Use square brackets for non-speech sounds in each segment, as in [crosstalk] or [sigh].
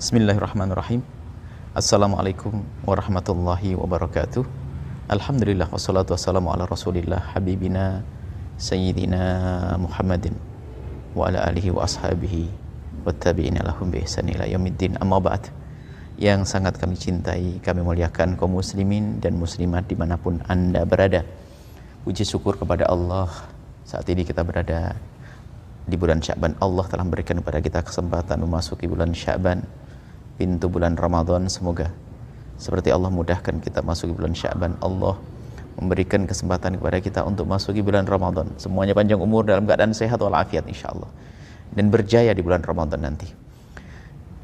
Bismillahirrahmanirrahim. Assalamualaikum warahmatullahi wabarakatuh. Alhamdulillah wassalatu wassalamu ala Rasulillah habibina sayyidina Muhammadin wa ala alihi wa ashabihi wa tabi'ina lahum bi ihsan ila yaumiddin. Amma ba'd. Yang sangat kami cintai, kami muliakan kaum muslimin dan muslimat dimanapun Anda berada. Puji syukur kepada Allah saat ini kita berada di bulan Syaban Allah telah memberikan kepada kita kesempatan memasuki bulan Syaban pintu bulan Ramadan semoga seperti Allah mudahkan kita masuk bulan Syaban Allah memberikan kesempatan kepada kita untuk masuki bulan Ramadan semuanya panjang umur dalam keadaan sehat walafiat insyaallah dan berjaya di bulan Ramadan nanti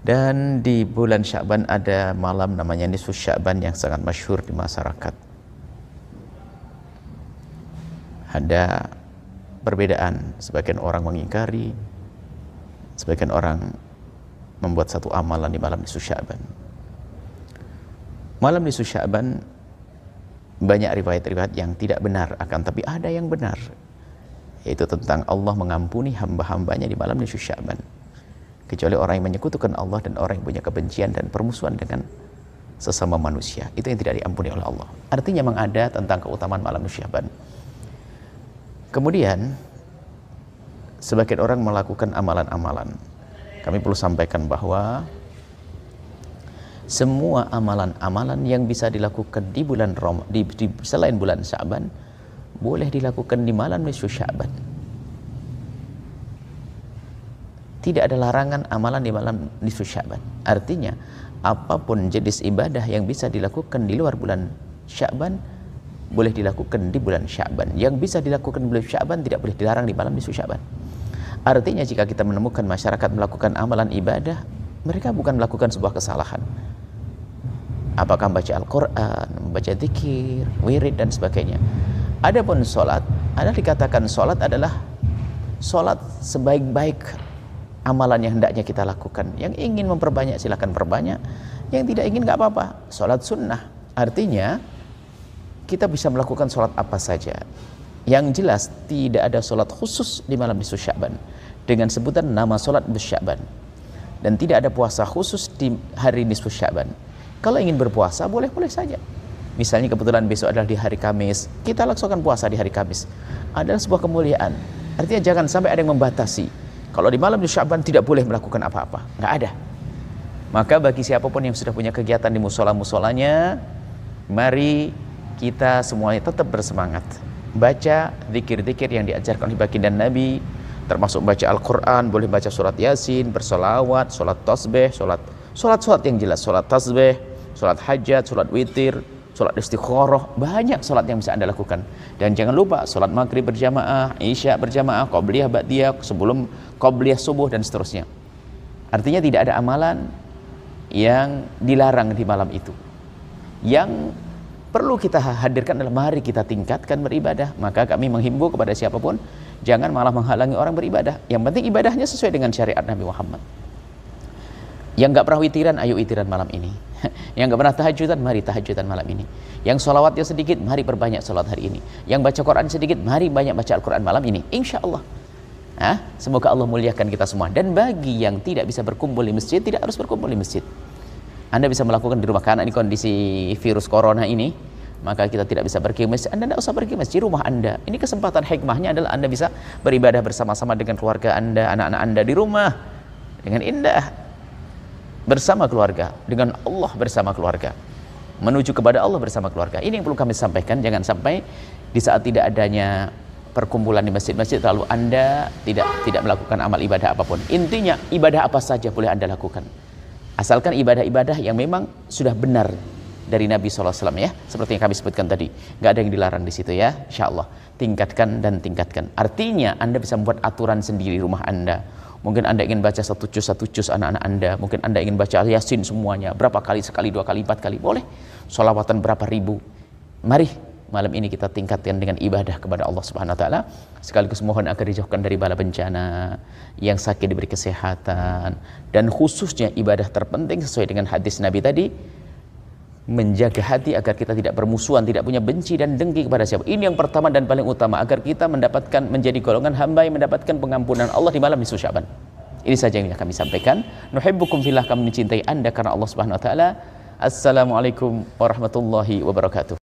dan di bulan Syaban ada malam namanya nisfu Syaban yang sangat masyhur di masyarakat ada perbedaan sebagian orang mengingkari sebagian orang membuat satu amalan di malam Nisfu Sya'ban. Malam Nisfu Sya'ban banyak riwayat-riwayat yang tidak benar akan tapi ada yang benar yaitu tentang Allah mengampuni hamba-hambanya di malam Nisfu Sya'ban kecuali orang yang menyekutukan Allah dan orang yang punya kebencian dan permusuhan dengan sesama manusia itu yang tidak diampuni oleh Allah artinya memang ada tentang keutamaan malam Nisfu Sya'ban kemudian sebagian orang melakukan amalan-amalan kami perlu sampaikan bahwa semua amalan-amalan yang bisa dilakukan di bulan Rom, di, di selain bulan Syaban boleh dilakukan di malam nisfu Syaban. Tidak ada larangan amalan di malam nisfu Syaban. Artinya, apapun jenis ibadah yang bisa dilakukan di luar bulan Syaban boleh dilakukan di bulan Syaban. Yang bisa dilakukan di bulan Syaban tidak boleh dilarang di malam nisfu Syaban. Artinya jika kita menemukan masyarakat melakukan amalan ibadah, mereka bukan melakukan sebuah kesalahan. Apakah membaca Al-Quran, membaca zikir, wirid dan sebagainya. Adapun sholat, ada dikatakan sholat adalah sholat sebaik-baik amalan yang hendaknya kita lakukan. Yang ingin memperbanyak silahkan perbanyak, yang tidak ingin nggak apa-apa. Sholat sunnah artinya kita bisa melakukan sholat apa saja yang jelas tidak ada sholat khusus di malam nisfu Sya'ban dengan sebutan nama sholat Sya'ban dan tidak ada puasa khusus di hari nisfu Sya'ban. Kalau ingin berpuasa boleh-boleh saja. Misalnya kebetulan besok adalah di hari Kamis, kita laksanakan puasa di hari Kamis. Adalah sebuah kemuliaan. Artinya jangan sampai ada yang membatasi. Kalau di malam nisfu Sya'ban tidak boleh melakukan apa-apa, nggak ada. Maka bagi siapapun yang sudah punya kegiatan di musola-musolanya, mari kita semuanya tetap bersemangat baca zikir-zikir yang diajarkan oleh baginda Nabi termasuk baca Al-Quran, boleh baca surat Yasin, bersolawat, solat tasbih, solat solat-solat yang jelas, solat tasbih, solat hajat, solat witir, dusti istikharah, banyak solat yang bisa anda lakukan. Dan jangan lupa solat maghrib berjamaah, isya berjamaah, qobliyah, ba'diyah, sebelum qobliyah subuh dan seterusnya. Artinya tidak ada amalan yang dilarang di malam itu. Yang perlu kita hadirkan dalam mari kita tingkatkan beribadah. Maka kami menghimbau kepada siapapun jangan malah menghalangi orang beribadah. Yang penting ibadahnya sesuai dengan syariat Nabi Muhammad. Yang gak pernah witiran, ayo witiran malam ini. [laughs] Yang gak pernah tahajudan, mari tahajudan malam ini. Yang solawatnya sedikit, mari perbanyak sholat hari ini. Yang baca Quran sedikit, mari banyak baca Al-Quran malam ini. Insya Allah. Hah? semoga Allah muliakan kita semua. Dan bagi yang tidak bisa berkumpul di masjid, tidak harus berkumpul di masjid. Anda bisa melakukan di rumah karena ini kondisi virus corona ini maka kita tidak bisa pergi masjid. Anda tidak usah pergi di rumah Anda. Ini kesempatan hikmahnya adalah Anda bisa beribadah bersama-sama dengan keluarga Anda, anak-anak Anda di rumah dengan indah bersama keluarga, dengan Allah bersama keluarga. Menuju kepada Allah bersama keluarga. Ini yang perlu kami sampaikan, jangan sampai di saat tidak adanya perkumpulan di masjid-masjid lalu Anda tidak tidak melakukan amal ibadah apapun. Intinya ibadah apa saja boleh Anda lakukan. Asalkan ibadah-ibadah yang memang sudah benar dari Nabi SAW ya seperti yang kami sebutkan tadi nggak ada yang dilarang di situ ya Insya Allah tingkatkan dan tingkatkan artinya anda bisa membuat aturan sendiri rumah anda mungkin anda ingin baca satu cus satu cus anak-anak anda mungkin anda ingin baca al yasin semuanya berapa kali sekali dua kali empat kali boleh solawatan berapa ribu mari malam ini kita tingkatkan dengan ibadah kepada Allah Subhanahu wa taala sekaligus mohon agar dijauhkan dari bala bencana yang sakit diberi kesehatan dan khususnya ibadah terpenting sesuai dengan hadis Nabi tadi menjaga hati agar kita tidak bermusuhan, tidak punya benci dan dengki kepada siapa. Ini yang pertama dan paling utama agar kita mendapatkan menjadi golongan hamba yang mendapatkan pengampunan Allah di malam Nisfu Syaban. Ini saja yang kami sampaikan. Nuhibbukum fillah kami mencintai Anda karena Allah Subhanahu wa taala. Assalamualaikum warahmatullahi wabarakatuh.